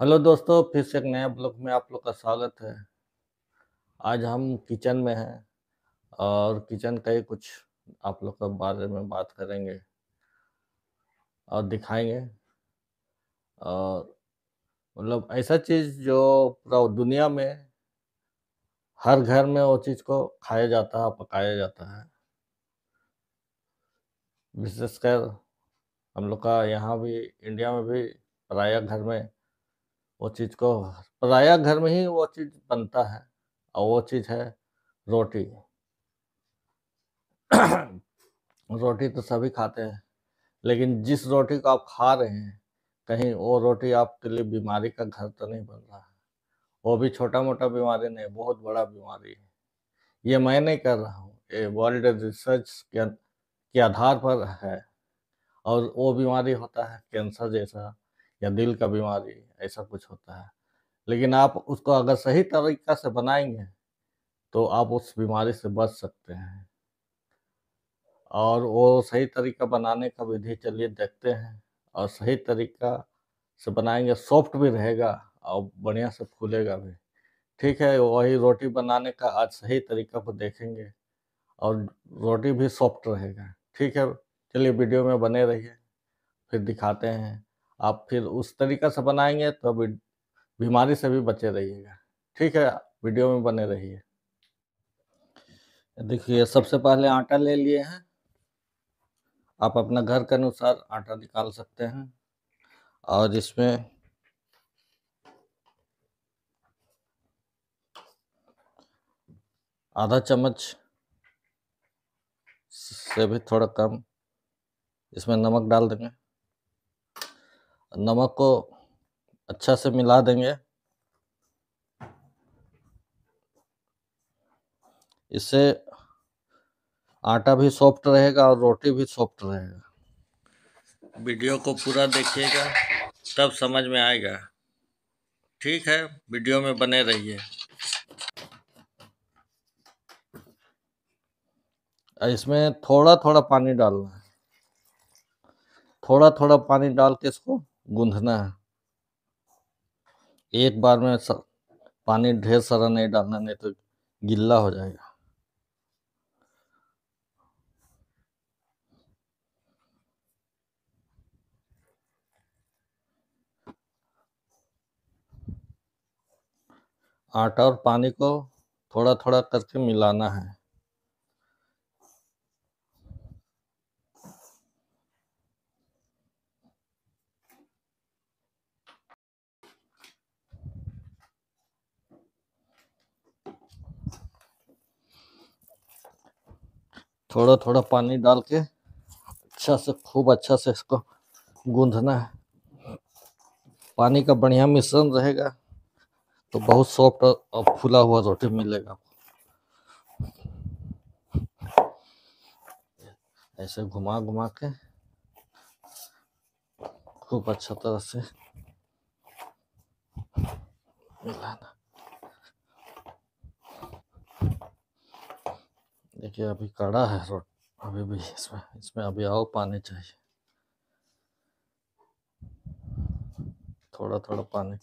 hello दोस्तों फिर से एक नया ब्लॉग में आप लोग का स्वागत है आज हम किचन में हैं और किचन का ही कुछ आप लोग के बारे में बात करेंगे और दिखाएंगे और मतलब ऐसा चीज़ जो पूरा दुनिया में हर घर में वो चीज़ को खाया जाता है पकाया जाता है विशेषकर हम लोग का यहाँ भी इंडिया में भी प्राय घर में वो चीज़ को प्रायः घर में ही वो चीज़ बनता है और वो चीज़ है रोटी रोटी तो सभी खाते हैं लेकिन जिस रोटी को आप खा रहे हैं कहीं वो रोटी आपके लिए बीमारी का घर तो नहीं बन रहा है वो भी छोटा मोटा बीमारी नहीं बहुत बड़ा बीमारी है ये मैं नहीं कर रहा हूँ ये वर्ल्ड रिसर्च के आधार पर है और वो बीमारी होता है कैंसर जैसा या दिल का बीमारी ऐसा कुछ होता है लेकिन आप उसको अगर सही तरीका से बनाएंगे तो आप उस बीमारी से बच सकते हैं और वो सही तरीका बनाने का विधि चलिए देखते हैं और सही तरीका से बनाएंगे सॉफ्ट भी रहेगा और बढ़िया से फूलेगा भी ठीक है वही रोटी बनाने का आज सही तरीका पर देखेंगे और रोटी भी सॉफ्ट रहेगा ठीक है चलिए वीडियो में बने रहिए फिर दिखाते हैं आप फिर उस तरीका से बनाएंगे तो बीमारी से भी बचे रहिएगा ठीक है वीडियो में बने रहिए देखिए सबसे पहले आटा ले लिए हैं आप अपना घर के अनुसार आटा निकाल सकते हैं और इसमें आधा चम्मच से भी थोड़ा कम इसमें नमक डाल देंगे नमक को अच्छा से मिला देंगे इससे आटा भी सॉफ्ट रहेगा और रोटी भी सॉफ्ट रहेगा वीडियो को पूरा देखिएगा तब समझ में आएगा ठीक है वीडियो में बने रहिए इसमें थोड़ा थोड़ा पानी डालना है थोड़ा थोड़ा पानी डाल के इसको गूंधना है एक बार में पानी ढेर सारा नहीं डालना नहीं तो गिल्ला हो जाएगा आटा और पानी को थोड़ा थोड़ा करके मिलाना है थोड़ा थोड़ा पानी डाल के अच्छा से खूब अच्छा से इसको गूंधना है पानी का बढ़िया मिश्रण रहेगा तो बहुत सॉफ्ट और फूला हुआ रोटी मिलेगा आपको ऐसे घुमा घुमा के खूब अच्छा तरह से मिलाना क्योंकि अभी कड़ा है रोड अभी भी इसमें इसमें अभी आओ पानी चाहिए थोड़ा थोड़ा पानी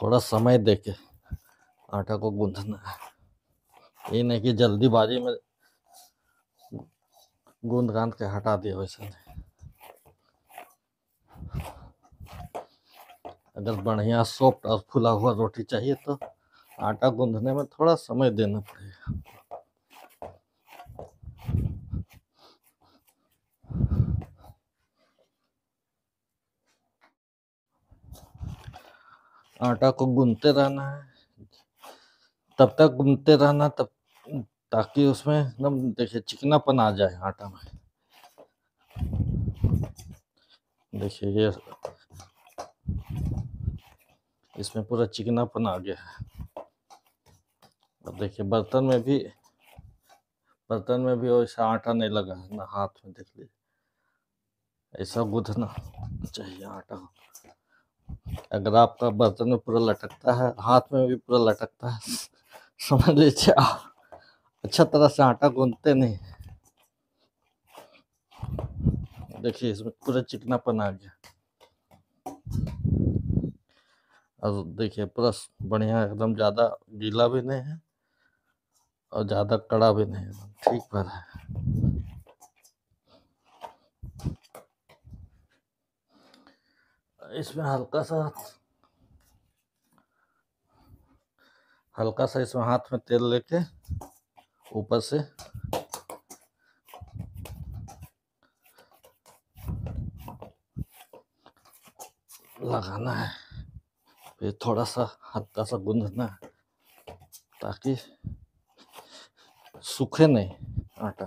थोड़ा समय देके आटा को गूंधना है ये नहीं कि जल्दीबाजी में गूंद गांद के हटा दिया वैसे नहीं अगर बढ़िया सॉफ्ट और फुला हुआ रोटी चाहिए तो आटा गूंधने में थोड़ा समय देना पड़ेगा आटा को गूंधते रहना है तब तक गूंधते रहना तब ताकि उसमें एकदम देखिए चिकनापन आ जाए आटा में देखिए ये इसमें पूरा चिकनापन आ गया है देखिए बर्तन में भी बर्तन में भी वैसा आटा नहीं लगा है ना हाथ में देख लीजिए ऐसा गुदना चाहिए आटा अगर आपका बर्तन में पूरा लटकता है हाथ में भी पूरा लटकता है समझ लीजिए आप अच्छा तरह से आटा गूंथते नहीं देखिए इसमें पूरा चिकनापन आ गया और देखिए पूरा बढ़िया एकदम ज़्यादा गीला भी नहीं है और ज़्यादा कड़ा भी नहीं ठीक पर है इसमें हल्का सा हल्का सा इसमें हाथ में तेल लेके ऊपर से लगाना है फिर थोड़ा सा हल्का सा गूंधना है ताकि सूखे नहीं आटा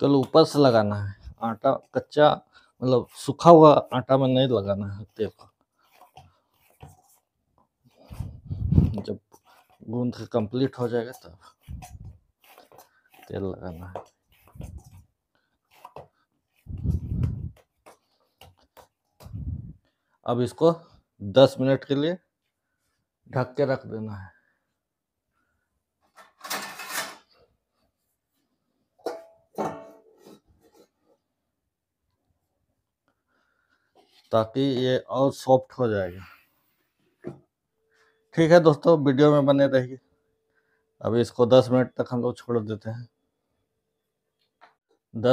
कल ऊपर से लगाना है आटा कच्चा मतलब सूखा हुआ आटा में नहीं लगाना है तेल जब गूंद कंप्लीट हो जाएगा तब तेल लगाना है अब इसको दस मिनट के लिए ढक के रख देना है ताकि ये और सॉफ्ट हो जाएगा ठीक है दोस्तों वीडियो में बने रहिए अब इसको 10 मिनट तक हम लोग छोड़ देते हैं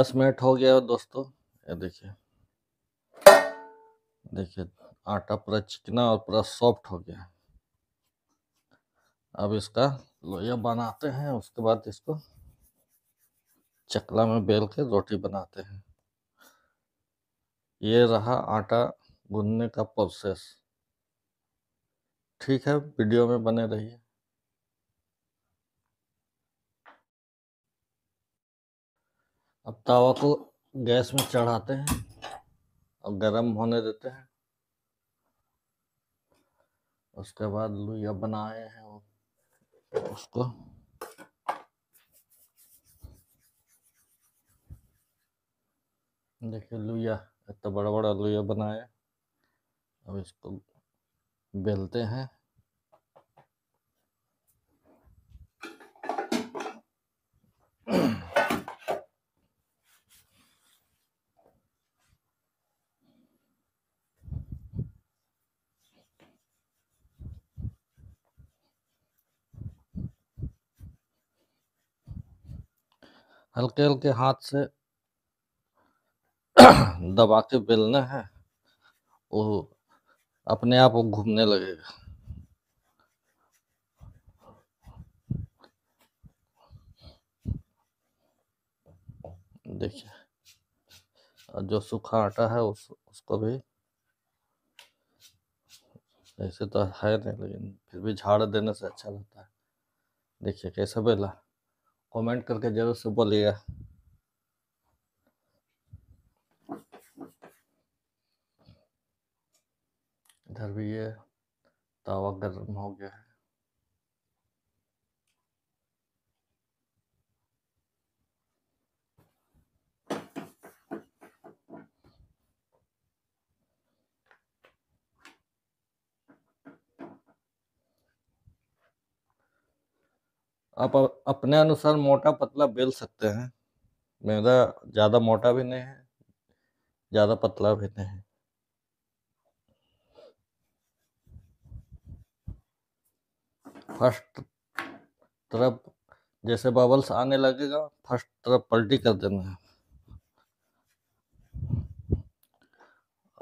10 मिनट हो गया दोस्तों ये देखिए देखिए आटा पूरा चिकना और पूरा सॉफ्ट हो गया अब इसका लोया बनाते हैं उसके बाद इसको चकला में बेल के रोटी बनाते हैं ये रहा आटा गूंदने का प्रोसेस ठीक है वीडियो में बने रहिए अब तावा को गैस में चढ़ाते हैं और गर्म होने देते हैं उसके बाद लुया बनाए हैं उसको देखिए लुया इतना बड़ा बड़ा लुया बनाया अब इसको बेलते हैं हल्के हल्के हाथ से दबा के बेलना है वो अपने आप वो घूमने लगेगा देखिए और जो सूखा आटा है उस उसको भी ऐसे तो है नहीं लेकिन फिर भी झाड़ देने से अच्छा रहता है देखिए कैसा बेला कमेंट करके जरूर से बोलिएगा इधर भी ये तावा गर्म हो गया है आप अपने अनुसार मोटा पतला बेल सकते हैं मैदा ज़्यादा मोटा भी नहीं है ज़्यादा पतला भी नहीं है फर्स्ट तरफ जैसे बबल्स आने लगेगा फर्स्ट तरफ पलटी कर देना है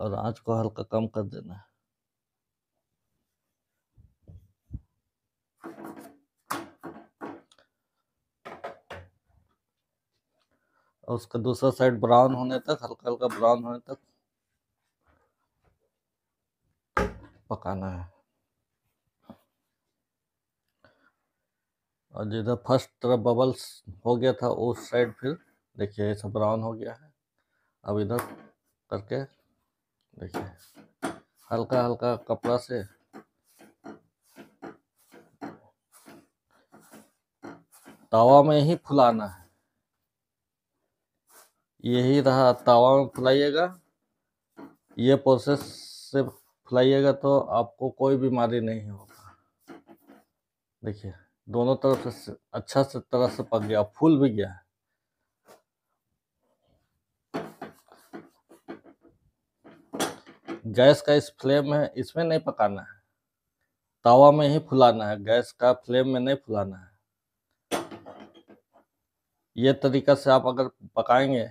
और आँच को हल्का कम कर देना है और उसका दूसरा साइड ब्राउन होने तक हल्का हल्का ब्राउन होने तक पकाना है और जिधर फर्स्ट तरफ बबल्स हो गया था उस साइड फिर देखिए ऐसा ब्राउन हो गया है अब इधर करके देखिए हल्का हल्का कपड़ा से तवा में ही फुलाना है यही रहा तवा में फुलाइएगा ये प्रोसेस से फुलाइएगा तो आपको कोई बीमारी नहीं होगा देखिए दोनों तरफ से अच्छा से तरह से पक गया फूल भी गया गैस का इस फ्लेम है इसमें नहीं पकाना है तवा में ही फुलाना है गैस का फ्लेम में नहीं फुलाना है ये तरीका से आप अगर पकाएंगे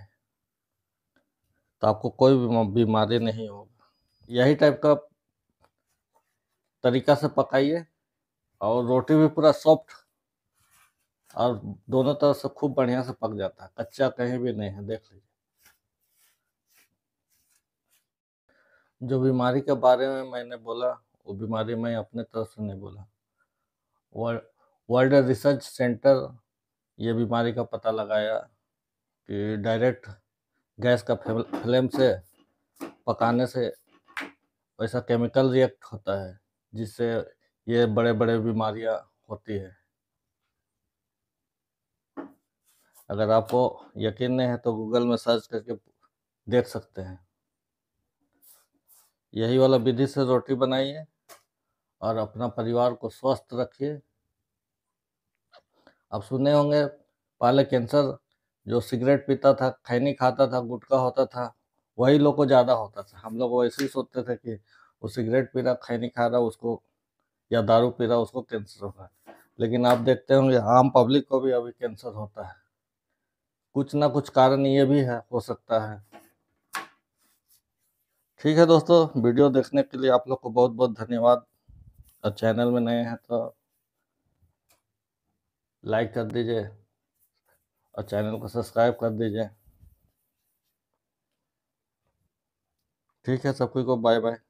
तो आपको कोई भी बीमारी नहीं होगी यही टाइप का तरीका से पकाइए और रोटी भी पूरा सॉफ्ट और दोनों तरफ से खूब बढ़िया से पक जाता है कच्चा कहीं भी नहीं है देख लीजिए जो बीमारी के बारे में मैंने बोला वो बीमारी मैं अपने तरफ से नहीं बोला वर्ल्ड रिसर्च सेंटर ये बीमारी का पता लगाया कि डायरेक्ट गैस का फ्लेम से पकाने से ऐसा केमिकल रिएक्ट होता है जिससे ये बड़े बड़े बीमारियां होती है अगर आपको यकीन नहीं है तो गूगल में सर्च करके देख सकते हैं यही वाला विधि से रोटी बनाइए और अपना परिवार को स्वस्थ रखिए आप सुने होंगे पहले कैंसर जो सिगरेट पीता था खैनी खाता था गुटखा होता था वही लोग को ज़्यादा होता था हम लोग वैसे ही सोचते थे कि वो सिगरेट पी रहा खैनी खा रहा उसको या दारू पी रहा उसको कैंसर होगा लेकिन आप देखते होंगे आम पब्लिक को भी अभी कैंसर होता है कुछ ना कुछ कारण ये भी है हो सकता है ठीक है दोस्तों वीडियो देखने के लिए आप लोग को बहुत बहुत धन्यवाद और चैनल में नए हैं तो लाइक कर दीजिए और चैनल को सब्सक्राइब कर दीजिए ठीक है सब कोई को बाय बाय